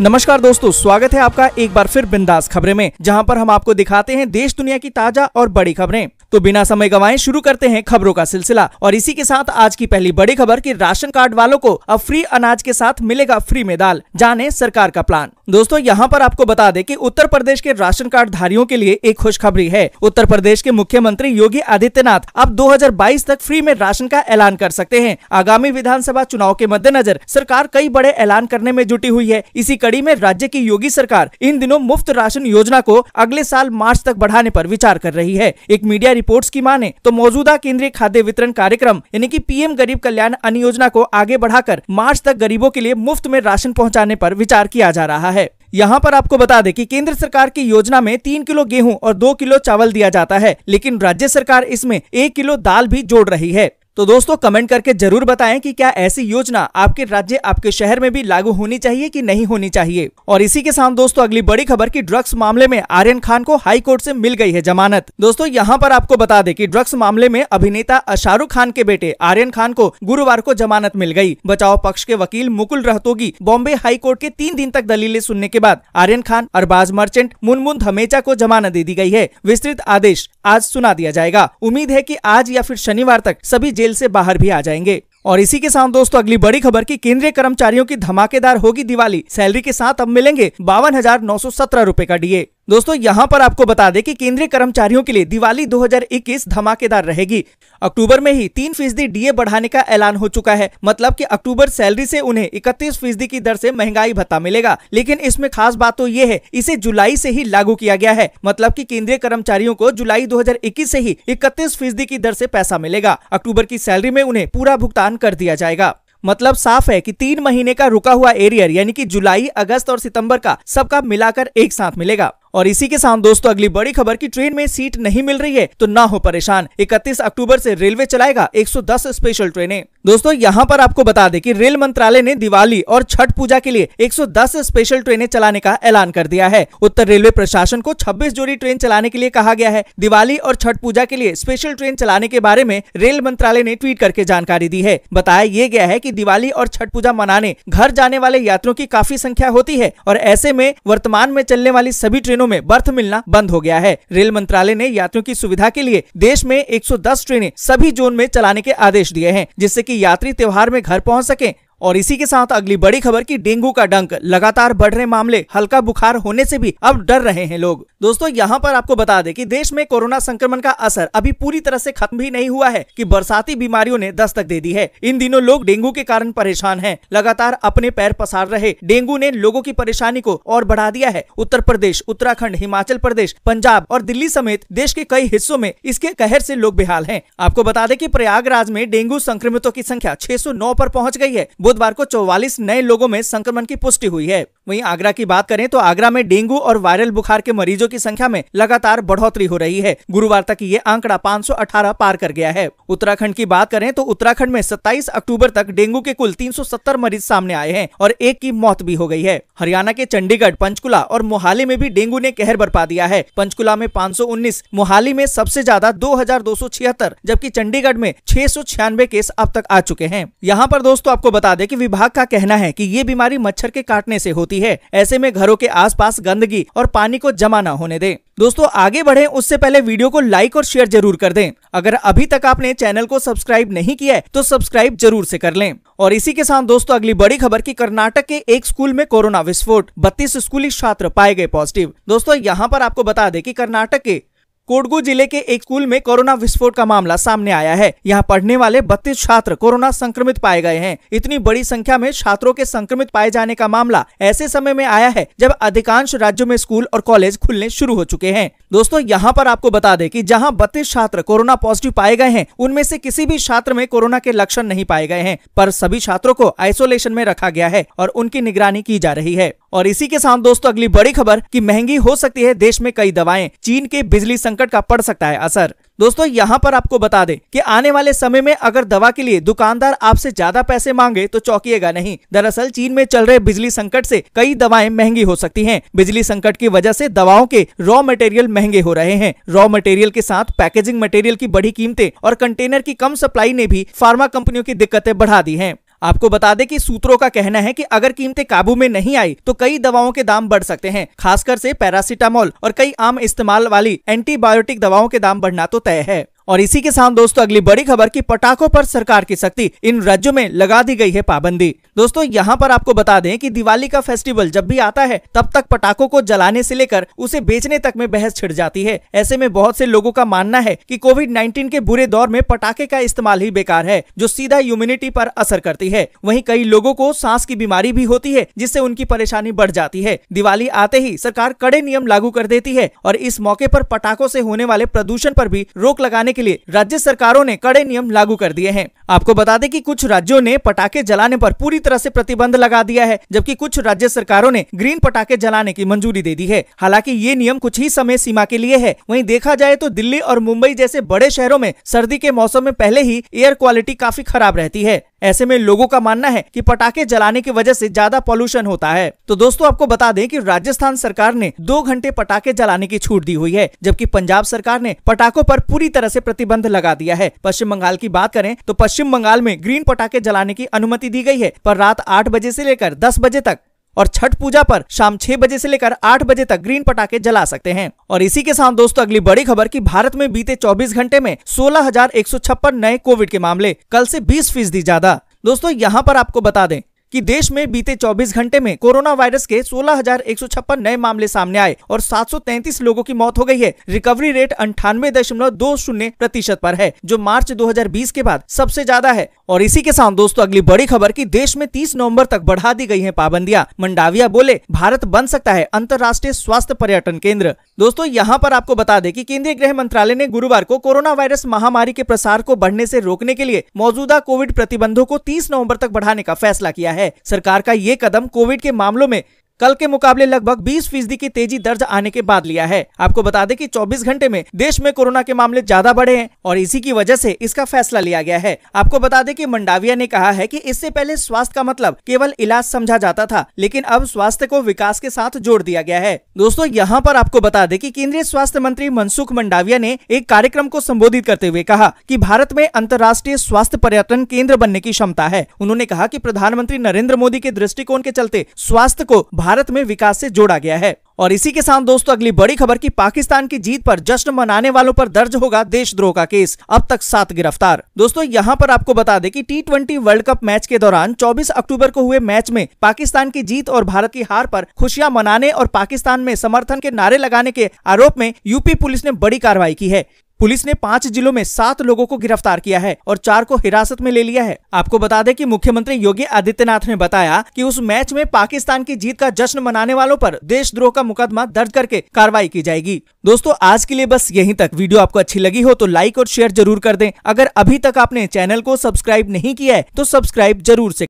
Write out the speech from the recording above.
नमस्कार दोस्तों स्वागत है आपका एक बार फिर बिंदास खबरें में जहां पर हम आपको दिखाते हैं देश दुनिया की ताजा और बड़ी खबरें तो बिना समय गवाए शुरू करते हैं खबरों का सिलसिला और इसी के साथ आज की पहली बड़ी खबर कि राशन कार्ड वालों को अब फ्री अनाज के साथ मिलेगा फ्री में दाल जाने सरकार का प्लान दोस्तों यहाँ पर आपको बता दें कि उत्तर प्रदेश के राशन कार्ड धारियों के लिए एक खुशखबरी है उत्तर प्रदेश के मुख्यमंत्री योगी आदित्यनाथ अब 2022 तक फ्री में राशन का ऐलान कर सकते हैं आगामी विधानसभा चुनाव के मद्देनजर सरकार कई बड़े ऐलान करने में जुटी हुई है इसी कड़ी में राज्य की योगी सरकार इन दिनों मुफ्त राशन योजना को अगले साल मार्च तक बढ़ाने पर विचार कर रही है एक मीडिया रिपोर्ट्स की माने तो मौजूदा केंद्रीय खाद्य वितरण कार्यक्रम यानी कि पीएम गरीब कल्याण अन्न योजना को आगे बढ़ाकर मार्च तक गरीबों के लिए मुफ्त में राशन पहुँचाने पर विचार किया जा रहा है यहाँ पर आपको बता दें कि केंद्र सरकार की योजना में तीन किलो गेहूं और दो किलो चावल दिया जाता है लेकिन राज्य सरकार इसमें एक किलो दाल भी जोड़ रही है तो दोस्तों कमेंट करके जरूर बताएं कि क्या ऐसी योजना आपके राज्य आपके शहर में भी लागू होनी चाहिए कि नहीं होनी चाहिए और इसी के साथ दोस्तों अगली बड़ी खबर की ड्रग्स मामले में आर्यन खान को हाई कोर्ट से मिल गई है जमानत दोस्तों यहाँ पर आपको बता दें कि ड्रग्स मामले में अभिनेता शाहरुख खान के बेटे आर्यन खान को गुरुवार को जमानत मिल गयी बचाव पक्ष के वकील मुकुल रहतोगी बॉम्बे हाई कोर्ट के तीन दिन तक दलीलें सुनने के बाद आर्यन खान अरबाज मर्चेंट मुनमुन धमेचा को जमानत दे दी गयी है विस्तृत आदेश आज सुना दिया जाएगा उम्मीद है की आज या फिर शनिवार तक सभी जेल खेल से बाहर भी आ जाएंगे और इसी के साथ दोस्तों अगली बड़ी खबर की केंद्रीय कर्मचारियों की धमाकेदार होगी दिवाली सैलरी के साथ अब मिलेंगे बावन हजार नौ सौ सत्रह रूपए का डीए दोस्तों यहां पर आपको बता दें कि केंद्रीय कर्मचारियों के लिए दिवाली 2021 धमाकेदार रहेगी अक्टूबर में ही तीन फीसदी डीए बढ़ाने का ऐलान हो चुका है मतलब कि अक्टूबर सैलरी से उन्हें इकतीस फीसदी की दर से महंगाई भत्ता मिलेगा लेकिन इसमें खास बात तो ये है इसे जुलाई से ही लागू किया गया है मतलब की केंद्रीय कर्मचारियों को जुलाई दो से ही इकतीस फीसदी की दर से पैसा मिलेगा अक्टूबर की सैलरी में उन्हें पूरा भुगतान कर दिया जाएगा मतलब साफ है कि तीन महीने का रुका हुआ एरियर यानी कि जुलाई अगस्त और सितंबर का सबका मिलाकर एक साथ मिलेगा और इसी के साथ दोस्तों अगली बड़ी खबर की ट्रेन में सीट नहीं मिल रही है तो ना हो परेशान 31 अक्टूबर से रेलवे चलाएगा 110 स्पेशल ट्रेनें दोस्तों यहाँ पर आपको बता दें कि रेल मंत्रालय ने दिवाली और छठ पूजा के लिए 110 स्पेशल ट्रेनें चलाने का ऐलान कर दिया है उत्तर रेलवे प्रशासन को 26 जोड़ी ट्रेन चलाने के लिए कहा गया है दिवाली और छठ पूजा के लिए स्पेशल ट्रेन चलाने के बारे में रेल मंत्रालय ने ट्वीट करके जानकारी दी है बताया ये गया है की दिवाली और छठ पूजा मनाने घर जाने वाले यात्रियों की काफी संख्या होती है और ऐसे में वर्तमान में चलने वाली सभी ट्रेनों में बर्थ मिलना बंद हो गया है रेल मंत्रालय ने यात्रियों की सुविधा के लिए देश में 110 ट्रेनें सभी जोन में चलाने के आदेश दिए हैं जिससे कि यात्री त्योहार में घर पहुंच सके और इसी के साथ अगली बड़ी खबर की डेंगू का डंक लगातार बढ़ रहे मामले हल्का बुखार होने से भी अब डर रहे हैं लोग दोस्तों यहाँ पर आपको बता दें कि देश में कोरोना संक्रमण का असर अभी पूरी तरह से खत्म भी नहीं हुआ है कि बरसाती बीमारियों ने दस्तक दे दी है इन दिनों लोग डेंगू के कारण परेशान है लगातार अपने पैर पसार रहे डेंगू ने लोगों की परेशानी को और बढ़ा दिया है उत्तर प्रदेश उत्तराखंड हिमाचल प्रदेश पंजाब और दिल्ली समेत देश के कई हिस्सों में इसके कहर से लोग बेहाल हैं आपको बता दें कि प्रयागराज में डेंगू संक्रमितों की संख्या 609 पर पहुंच गई है बुधवार को चौवालीस नए लोगों में संक्रमण की पुष्टि हुई है वहीं आगरा की बात करें तो आगरा में डेंगू और वायरल बुखार के मरीजों की संख्या में लगातार बढ़ोतरी हो रही है गुरुवार तक ये आंकड़ा 518 पार कर गया है उत्तराखंड की बात करें तो उत्तराखंड में 27 अक्टूबर तक डेंगू के कुल 370 मरीज सामने आए हैं और एक की मौत भी हो गई है हरियाणा के चंडीगढ़ पंचकुला और मोहाली में भी डेंगू ने कहर बरपा दिया है पंचकुला में पाँच मोहाली में सबसे ज्यादा दो जबकि चंडीगढ़ में छह केस अब तक आ चुके हैं यहाँ पर दोस्तों आपको बता दें कि विभाग का कहना है कि ये बीमारी मच्छर के काटने से होती सकती है ऐसे में घरों के आसपास गंदगी और पानी को जमा न होने दें दोस्तों आगे बढ़े उससे पहले वीडियो को लाइक और शेयर जरूर कर दें अगर अभी तक आपने चैनल को सब्सक्राइब नहीं किया है तो सब्सक्राइब जरूर से कर लें और इसी के साथ दोस्तों अगली बड़ी खबर की कर्नाटक के एक स्कूल में कोरोना विस्फोट बत्तीस स्कूली छात्र पाए गए पॉजिटिव दोस्तों यहाँ पर आपको बता दें कि कर्नाटक के कोडगू जिले के एक स्कूल में कोरोना विस्फोट का मामला सामने आया है यहाँ पढ़ने वाले बत्तीस छात्र कोरोना संक्रमित पाए गए हैं इतनी बड़ी संख्या में छात्रों के संक्रमित पाए जाने का मामला ऐसे समय में आया है जब अधिकांश राज्यों में स्कूल और कॉलेज खुलने शुरू हो चुके हैं दोस्तों यहाँ पर आपको बता दें कि जहाँ बत्तीस छात्र कोरोना पॉजिटिव पाए गए हैं उनमें से किसी भी छात्र में कोरोना के लक्षण नहीं पाए गए हैं पर सभी छात्रों को आइसोलेशन में रखा गया है और उनकी निगरानी की जा रही है और इसी के साथ दोस्तों अगली बड़ी खबर की महंगी हो सकती है देश में कई दवाएं चीन के बिजली संकट का पड़ सकता है असर हाँ, दोस्तों यहाँ पर आपको बता दें कि आने वाले समय में अगर दवा के लिए दुकानदार आपसे ज्यादा पैसे मांगे तो चौकीएगा नहीं दरअसल चीन में चल रहे बिजली संकट से कई दवाएं महंगी हो सकती हैं। बिजली संकट की वजह से दवाओं के रॉ मटेरियल महंगे हो रहे हैं रॉ मटेरियल के साथ पैकेजिंग मटेरियल की बड़ी कीमतें और कंटेनर की कम सप्लाई ने भी फार्मा कंपनियों की दिक्कतें बढ़ा दी है आपको बता दें कि सूत्रों का कहना है कि अगर कीमतें काबू में नहीं आई तो कई दवाओं के दाम बढ़ सकते हैं खासकर से पैरासीटामोल और कई आम इस्तेमाल वाली एंटीबायोटिक दवाओं के दाम बढ़ना तो तय है और इसी के साथ दोस्तों अगली बड़ी खबर की पटाखों पर सरकार की सख्ती इन राज्यों में लगा दी गई है पाबंदी दोस्तों यहाँ पर आपको बता दें कि दिवाली का फेस्टिवल जब भी आता है तब तक पटाखों को जलाने से लेकर उसे बेचने तक में बहस छिड़ जाती है ऐसे में बहुत से लोगों का मानना है कि कोविड 19 के बुरे दौर में पटाखे का इस्तेमाल ही बेकार है जो सीधा इम्यूनिटी पर असर करती है वहीं कई लोगों को सांस की बीमारी भी होती है जिससे उनकी परेशानी बढ़ जाती है दिवाली आते ही सरकार कड़े नियम लागू कर देती है और इस मौके पर पटाखों से होने वाले प्रदूषण पर भी रोक लगाने के लिए राज्य सरकारों ने कड़े नियम लागू कर दिए हैं आपको बता दें कि कुछ राज्यों ने पटाखे जलाने पर पूरी तरह से प्रतिबंध लगा दिया है जबकि कुछ राज्य सरकारों ने ग्रीन पटाखे जलाने की मंजूरी दे दी है हालांकि ये नियम कुछ ही समय सीमा के लिए है वहीं देखा जाए तो दिल्ली और मुंबई जैसे बड़े शहरों में सर्दी के मौसम में पहले ही एयर क्वालिटी काफी खराब रहती है ऐसे में लोगों का मानना है कि पटाखे जलाने की वजह से ज्यादा पॉल्यूशन होता है तो दोस्तों आपको बता दें कि राजस्थान सरकार ने दो घंटे पटाखे जलाने की छूट दी हुई है जबकि पंजाब सरकार ने पटाखों पर पूरी तरह से प्रतिबंध लगा दिया है पश्चिम बंगाल की बात करें तो पश्चिम बंगाल में ग्रीन पटाखे जलाने की अनुमति दी गई है पर रात आठ बजे से लेकर दस बजे तक और छठ पूजा पर शाम छह बजे से लेकर आठ बजे तक ग्रीन पटाखे जला सकते हैं और इसी के साथ दोस्तों अगली बड़ी खबर की भारत में बीते चौबीस घंटे में सोलह नए कोविड के मामले कल से बीस फीसदी ज्यादा दोस्तों यहाँ पर आपको बता दें कि देश में बीते 24 घंटे में कोरोना वायरस के सोलह नए मामले सामने आए और 733 लोगों की मौत हो गई है रिकवरी रेट अंठानवे दशमलव दो शून्य प्रतिशत आरोप है जो मार्च 2020 के बाद सबसे ज्यादा है और इसी के साथ दोस्तों अगली बड़ी खबर की देश में 30 नवंबर तक बढ़ा दी गई है पाबंदियां मंडाविया बोले भारत बन सकता है अंतर्राष्ट्रीय स्वास्थ्य पर्यटन केंद्र दोस्तों यहाँ पर आपको बता दें कि केंद्रीय गृह मंत्रालय ने गुरुवार को कोरोना वायरस महामारी के प्रसार को बढ़ने से रोकने के लिए मौजूदा कोविड प्रतिबंधों को 30 नवंबर तक बढ़ाने का फैसला किया है है सरकार का ये कदम कोविड के मामलों में कल के मुकाबले लगभग 20 फीसदी की तेजी दर्ज आने के बाद लिया है आपको बता दें कि 24 घंटे में देश में कोरोना के मामले ज्यादा बढ़े हैं और इसी की वजह से इसका फैसला लिया गया है आपको बता दें कि मंडाविया ने कहा है कि इससे पहले स्वास्थ्य का मतलब केवल इलाज समझा जाता था लेकिन अब स्वास्थ्य को विकास के साथ जोड़ दिया गया है दोस्तों यहाँ पर आपको बता दें की केंद्रीय स्वास्थ्य मंत्री मनसुख मंडाविया ने एक कार्यक्रम को संबोधित करते हुए कहा की भारत में अंतर्राष्ट्रीय स्वास्थ्य पर्यटन केंद्र बनने की क्षमता है उन्होंने कहा की प्रधानमंत्री नरेंद्र मोदी के दृष्टिकोण के चलते स्वास्थ्य को भारत में विकास से जोड़ा गया है और इसी के साथ दोस्तों अगली बड़ी खबर की पाकिस्तान की जीत पर जश्न मनाने वालों पर दर्ज होगा देशद्रोह का केस अब तक सात गिरफ्तार दोस्तों यहाँ पर आपको बता दें कि T twenty world cup match के दौरान 24 अक्टूबर को हुए मैच में पाकिस्तान की जीत और भारत की हार पर खुशियां मनाने और पाकिस्तान में समर्थन के नारे लगाने के आरोप में यूपी पुलिस ने बड़ी कार्रवाई की है पुलिस ने पांच जिलों में सात लोगों को गिरफ्तार किया है और चार को हिरासत में ले लिया है आपको बता दें कि मुख्यमंत्री योगी आदित्यनाथ ने बताया कि उस मैच में पाकिस्तान की जीत का जश्न मनाने वालों पर देशद्रोह का मुकदमा दर्ज करके कार्रवाई की जाएगी दोस्तों आज के लिए बस यहीं तक वीडियो आपको अच्छी लगी हो तो लाइक और शेयर जरूर कर दें अगर अभी तक आपने चैनल को सब्सक्राइब नहीं किया है तो सब्सक्राइब जरूर ऐसी